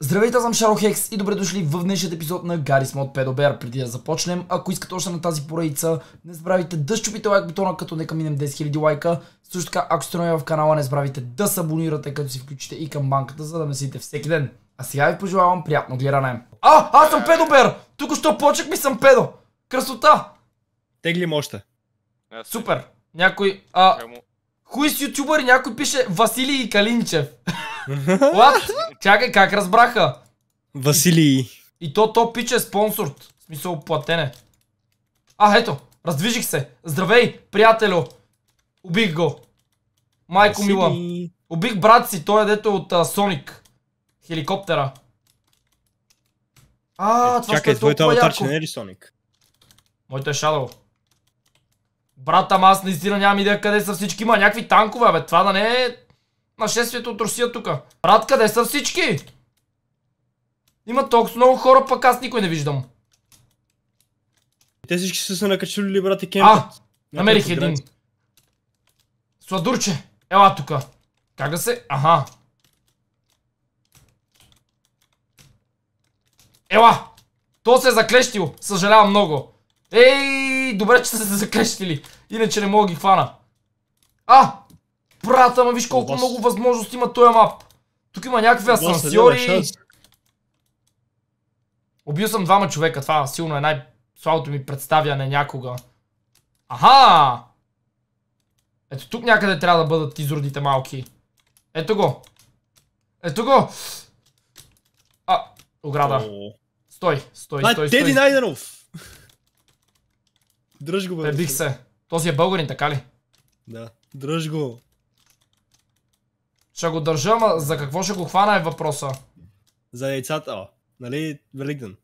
Здравейте, аз съм Шаро Хекс и добре дошли в днешният епизод на Гарис Мод Педобер. Преди да започнем, ако искате още на тази поредица, не забравяйте да щупите лайк бутона, като нека минем 10 000 лайка. Също така, ако сте нови в канала, не забравяйте да се абонирате, като си включите и към банката, за да месите всеки ден. А сега ви пожелавам приятно гледане. А, аз съм Педобер! Тук що почек ми съм Педо! Красота! Теглим още. Супер! Някой... А... Хуис с ютубър някой пише Василий Калинчев. What? Чакай, как разбраха? Василий. И то, то пич е спонсорт. В смисъл, платене. А, ето, раздвижих се. Здравей, приятелю. Убих го. Майко Василий. мила. Убих брат си, той е дето от Соник. Хеликоптера. А, е, това Чакай, твоето е аватарче не е ли Соник? Моето е Shadow. Брат, ама аз наистина нямам идея къде са всички. Има някакви танкове, бе. Това да не е нашествието от Русия тук. Брат, къде са всички? Има толкова много хора, пък аз никой не виждам. Те всички са се ли, брат, и кемпът. А, намерих един. Сладурче, ела тука. Как да се... Аха. Ела! То се е заклещил. Съжалявам много. Ей, добре, че са се заклещили. Иначе не мога ги хвана. А, Брат, ама виж колко много възможности има този мап. Тук има някакви асансьори. Убил съм двама човека, това силно е най-слабото ми представяне някога. Аха! Ето тук някъде трябва да бъдат изродите малки. Ето го. Ето го! А, ограда. Стой, стой, стой, стой. Теди Найденов! Дръж го, бе. Пребих се. Този е българин, така ли? Да. Дръж го. Ще го държа, ама за какво ще го хвана е въпроса. За яйцата, о. Нали, Великден?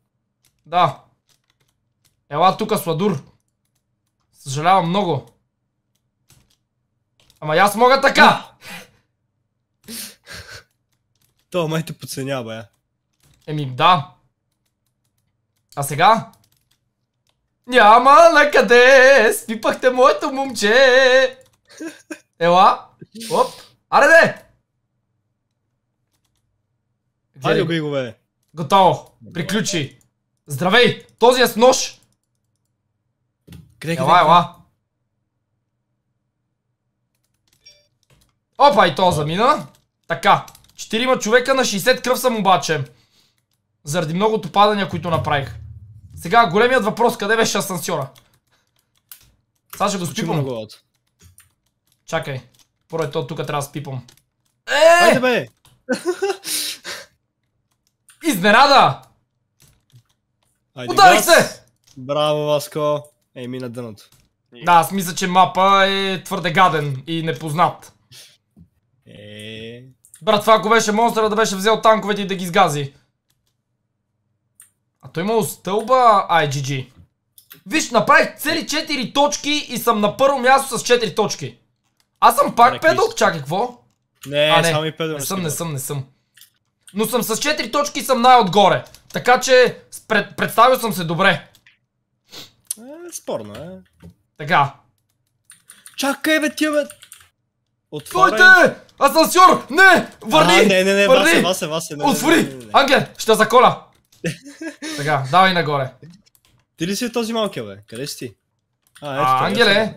Да. Ела тука, Сладур. Съжалявам много. Ама аз мога така! То май те подценя, бе. Еми, да. А сега? Няма на къде! Спипахте моето момче! Ела! Оп! Аре бе! Хайде го, бе. Готово. Приключи. Здравей! Този е с нож! Къде, къде? Ела, Опа и то замина. Така. Четирима човека на 60 кръв съм обаче. Заради многото падания, които направих. Сега големият въпрос, къде беше асансьора? Сега ще го спипам. Чакай. Поред то, тук трябва да спипам. Е! бе! Изненада! Ударих се! Браво, Васко! Ей, мина дъното. Да, аз мисля, че мапа е твърде гаден и непознат. Е... Брат, това ако беше монстъра да беше взел танковете и да ги сгази. А той имало стълба IGG. Виж, направих цели 4 точки и съм на първо място с 4 точки. Аз съм пак педок, чакай, какво? Не, не. само и педок. Не съм, не съм, не съм. Но съм с 4 точки и съм най-отгоре. Така че пред, представил съм се добре. Е, спорно е. Така. Чакай бе ти бе. Отворите! Асансьор! Не! Върни! А, не, не, не, върни! Васе, васе, васе, Отвори! Ангел! ще заколя! така, давай нагоре. Ти ли си този малки, бе? Къде си ти? А, ето, а Ангеле,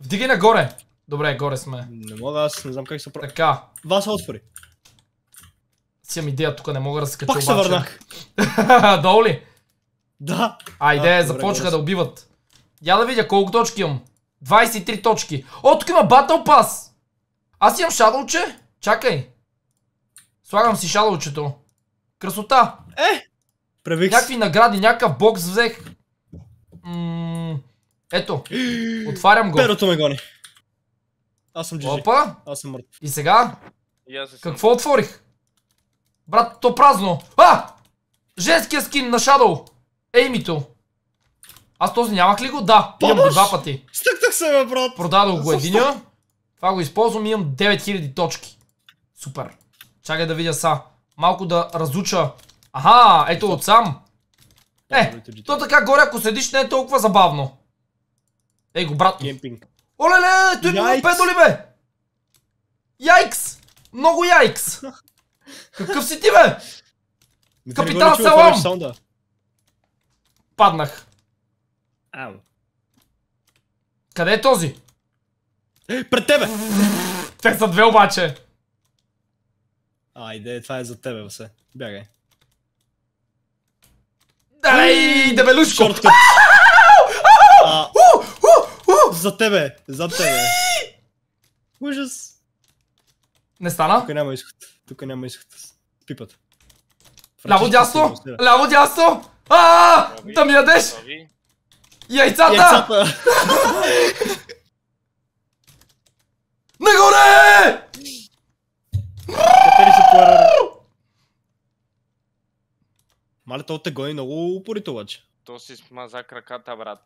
вдигай нагоре. Добре, горе сме. Не мога, аз не знам как се прави. Така. Вас отвори. Си имам идея, тук не мога да се кача Пак се върнах. Долу ли? Да. Айде, а, е започнаха да убиват. Я да видя колко точки имам. 23 точки. О, тук има батъл пас! Аз имам шадълче. Чакай. Слагам си шадълчето. Красота. Е, Правих Някакви награди, някакъв бокс взех. ето, отварям го. Перото ме гони. Аз съм GG. Опа. Аз съм мъртв. И сега? Какво отворих? Брат, то празно. А! Женския скин на Shadow. Еймито. Аз този нямах ли го? Да. Имам го два пъти. Стъктах се, брат. Продадох го единия. Това го използвам и имам 9000 точки. Супер. Чакай да видя са. Малко да разуча. Аха, ето от сам. Е, то така горе, ако седиш, не е толкова забавно. Ей го, брат. Оле-ле, той ми е педо педоли! бе? Яйкс! Много яйкс! Какъв си ти, бе? Капитан Салам! Паднах. Ау. Къде е този? Е, пред тебе! Те са две обаче. Айде, това е за тебе, Васе. Бягай. Дай, дебелушко! За тебе, за тебе. Ужас. Не стана? Тук няма изход. Тук няма изход. Пипат. Ляво дясно! Ляво дясно! Ааа! Да ми ядеш! Яйцата! Яйцата! Нагоре! Катери Мале, то те гони много упорито обаче. То си смаза краката, брат.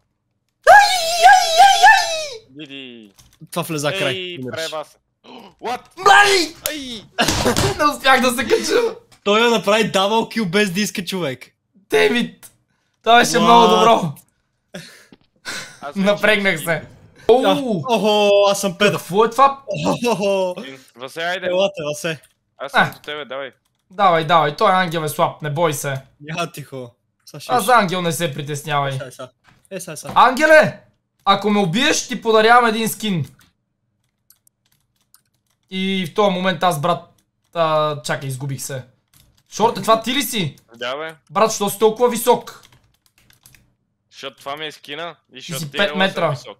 Ай, ай, ай, ай! Види! Това влеза край. Ей, прева се. What? Блай! не успях да се кача. Той я направи дабл кил без диска, човек. Девид! Това беше много добро. Напрегнах се. Охо, аз съм педа. Какво е това? Васе, айде. Елате, Васе. Аз съм до тебе, давай. Давай, давай, той ангел е слаб, не бой се. Я тихо. Аз за ангел не се притеснявай. Е, е Ангеле! Ако ме убиеш, ти подарявам един скин. И в този момент аз, брат, а, чакай, изгубих се. Шорте, това ти ли си? Да, бе. Брат, що си толкова висок? Защото това ми е скина и ти, си 5 е метра. висок.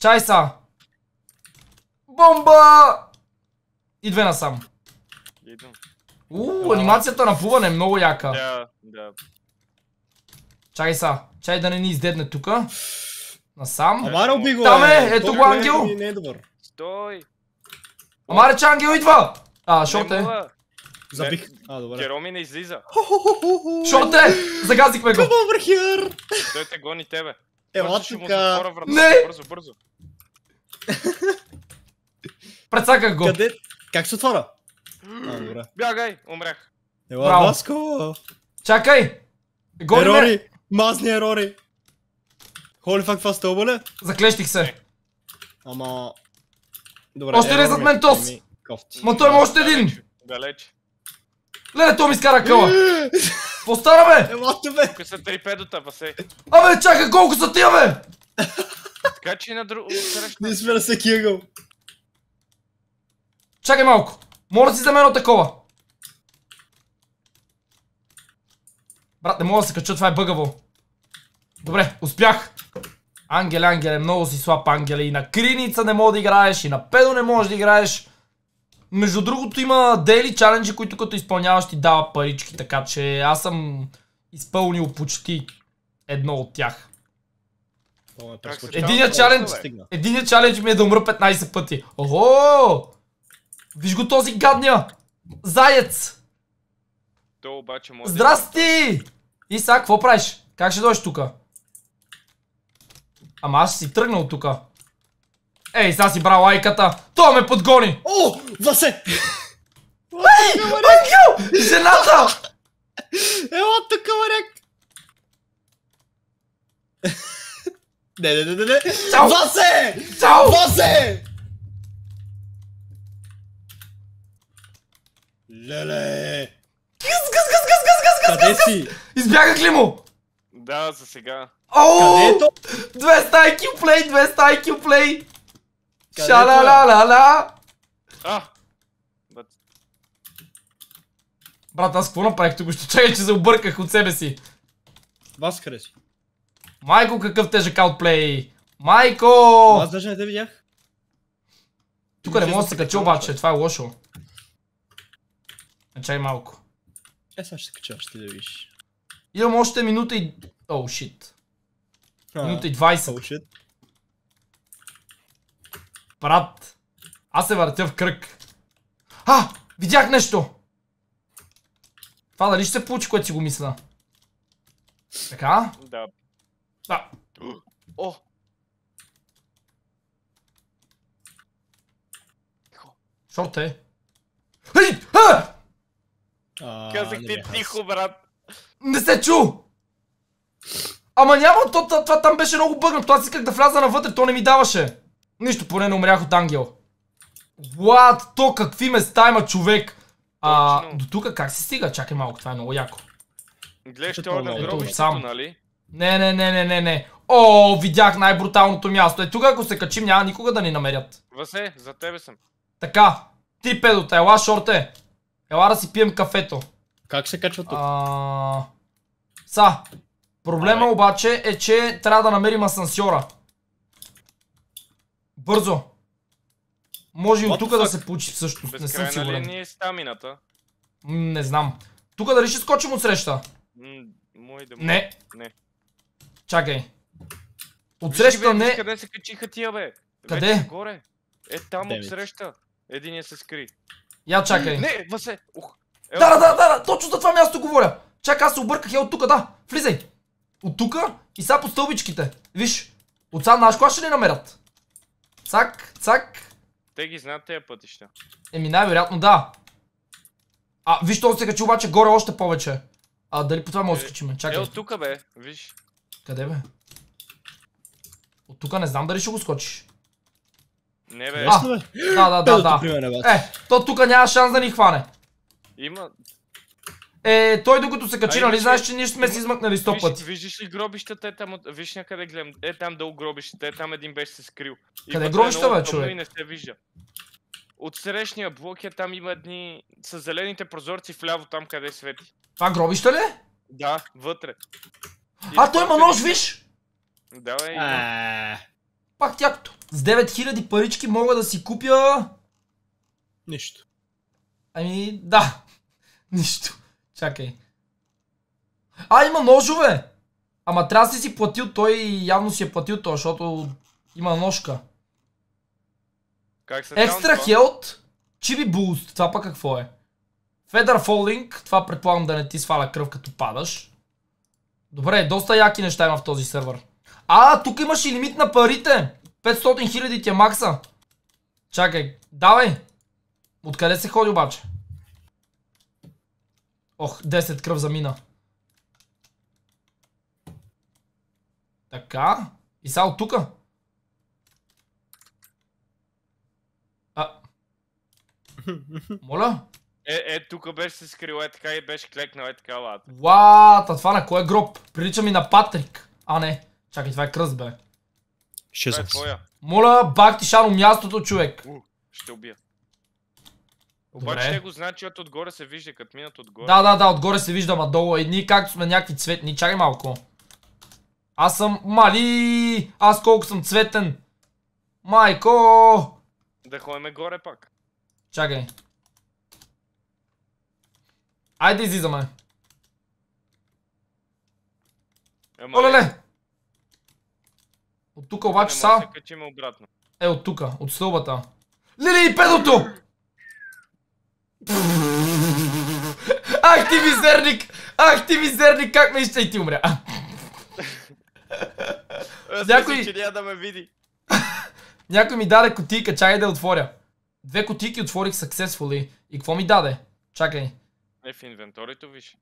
Чай са! Бомба! И две насам. Идвам. Уу, анимацията на плуване е много яка. Да, да. Чай са, чай да не ни издедне тука. Насам. уби го, Там е, е ето го е ангел. Не е добър. Стой. Ама рече Ангел идва! А, шот Забих. Е, а, добре. Кероми не излиза. Шот Загазихме го. Come over here! Той те гони тебе. Ела тука. Не! Бързо, бързо. Прецаках го. Къде? Как се отвора? А, добре. Бягай, умрях. Ела, Браво. Баско! Чакай! Гони ме! ерори! Мазни ерори! Холи фак, това стълба ли? Заклещих се. Ама... Добре, още ли е, зад мен Тос! Ма той има още един! Далеч. Гледай, то ми скара къла! Какво стара бе? Елата бе! Тук са три педота, басей. Абе, чакай, колко са тия бе? Така че на друго среща. Ние сме на всеки ъгъл. Чакай малко. Мога да си за мен от такова. Брат, не мога да се кача, това е бъгаво. Добре, успях. Ангеле, Ангеле, много си слаб, Ангеле. И на Криница не мога да играеш, и на Педо не можеш да играеш. Между другото има дейли чаленджи, които като изпълняваш ти дава парички, така че аз съм изпълнил почти едно от тях. Единият е, чалендж, е. единият чалендж ми е да умра 15 пъти. Ого! Виж го този гадния! Заяц! Здрасти! И сега, какво правиш? Как ще дойш тука? Ама аз си тръгнал тука. Ей, сега си брал лайката. То ме подгони. О, Васе! Ей, ангел! Жената! Ела тук, варяк! Не, не, не, не, не! Чао! Васе! Чао! Васе! Леле! къс! гъс, гъс, гъс, гъс, гъс, гъс, гъс! Избягах ли му? Да, за сега. Оооо! 200 IQ play, 200 IQ play! шаля ля Брат, аз какво направих тук? Ще чакай, че се обърках от себе си. Вас хареси. Майко, какъв тежък аутплей! Майко! Аз даже не те видях. Тук не мога да се кача обаче, това е лошо. Начай малко. Е, сега ще се кача, ще да видиш. Имам още минута и... О, oh, шит. Минута и 20. Oh, shit. Брат, аз се въртя в кръг. А, видях нещо! Това дали ще се получи, което си го мисля? Така? Да. Да. О! Шорт е. Хей! Казах ти тихо, брат. Не се чу! Ама няма, то, това, това там беше много бъгнато. Аз исках да вляза навътре, то не ми даваше. Нищо, поне не умрях от ангел. What? То какви места има човек? А, Точно. до тук как се стига? Чакай малко, това е много яко. Гледаш те на гробището, нали? Не, не, не, не, не, не. О, видях най-бруталното място. Е, тук ако се качим, няма никога да ни намерят. Васе, за тебе съм. Така, три педота, ела шорте. Ела да си пием кафето. Как се качва тук? А... Са, проблема Давай. обаче е, че трябва да намерим асансьора. Бързо. Може и от тук да се получи също. не съм сигурен. Безкрайна ли е стамината? Не знам. Тук дали ще скочим от среща? Мой да Не. Не. Чакай. среща не... Къде се качиха тия бе? Къде? Горе. Е там отсреща. Един я се скри. Я чакай. Не, Васе. Ух. Ел, да, да, да, да, точно за това място говоря. Чакай, аз се обърках. Е, от тук, да. Влизай. От тук и сега по стълбичките. Виж, от сега наш кола ще ни намерят. Цак, цак. Те ги знаят тези пътища. Еми най-вероятно да. А, виж, то се качи обаче горе още повече. А, дали по това може да е, скачим? Чакай. Е, от тук бе, виж. Къде бе? От тук не знам дали ще го скочиш. Не бе. А, да, да, да, да. Е, то тук няма шанс да ни хване. Има... Е, той докато се качи, нали знаеш, че ние сме си измъкнали сто пъти. Виждаш ли гробищата, е там, виж някъде гледам, е там дълго гробищата, е там един беше се скрил. И къде е е гробища, бе, човек? И не се вижда. От срещния блок е там има едни, с зелените прозорци вляво там къде е свети. Това гробища ли? Да, вътре. И а, той има нож, виж! Давай. има. Пак тякото. С 9000 парички мога да си купя... Нищо. Ами, да. Нищо. Чакай. А, има ножове! Ама трябва да си си платил, той и явно си е платил той, защото има ножка. Как се Екстра хелт, чиби буст, това пък какво е? Федър фолинг, това предполагам да не ти сваля кръв като падаш. Добре, доста яки неща има в този сервер. А, тук имаш и лимит на парите! 500 000 ти е макса. Чакай, давай! Откъде се ходи обаче? Ох, 10 кръв замина. Така. И са от тука. А. Моля? Е, е, тук беше се скрил е така и беше клекнал е така лата. Вау, а това на кой е гроб? Прилича ми на Патрик. А, не. Чакай, това е кръст, бе. Ще е Моля, бак ти шано мястото, човек. ще убия. Обаче те го знаят, че отгоре се вижда, като минат отгоре. Да, да, да, отгоре се вижда, ма долу. Е. Едни както сме някакви цветни. Чакай малко. Аз съм мали! Аз колко съм цветен! Майко! Да ходим горе пак. Чакай. Айде излизаме. Ема, Оле-ле! От тук обаче са... Е, от тук, от стълбата. Лили, педото! Ах ти мизерник! Ах ти мизерник! Как ме ще и ти умря? Някой... че няма да ме види. Някой ми даде кутийка, чакай да я отворя. Две кутийки отворих successfully. И какво ми даде? Чакай. Е, в инвенторито виж.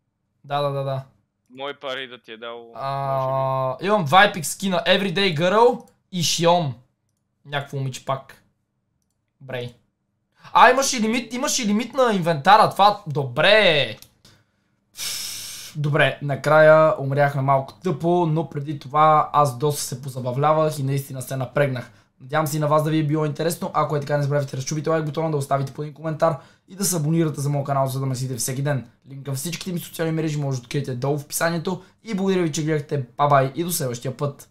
Да, да, да, да. Мои пари да ти е дал. А, имам два епик скина. Everyday Girl и Shion. Някакво момиче пак. Брей. А, имаш и лимит, имаш и лимит на инвентара. Това добре. Е. Добре, накрая умряхме малко тъпо, но преди това аз доста се позабавлявах и наистина се напрегнах. Надявам се и на вас да ви е било интересно. Ако е така, не забравяйте да лайк бутона, да оставите по един коментар и да се абонирате за моят канал, за да ме следите всеки ден. Линк към всичките ми социални мрежи може да откриете долу в описанието. И благодаря ви, че гледахте. Бабай и до следващия път.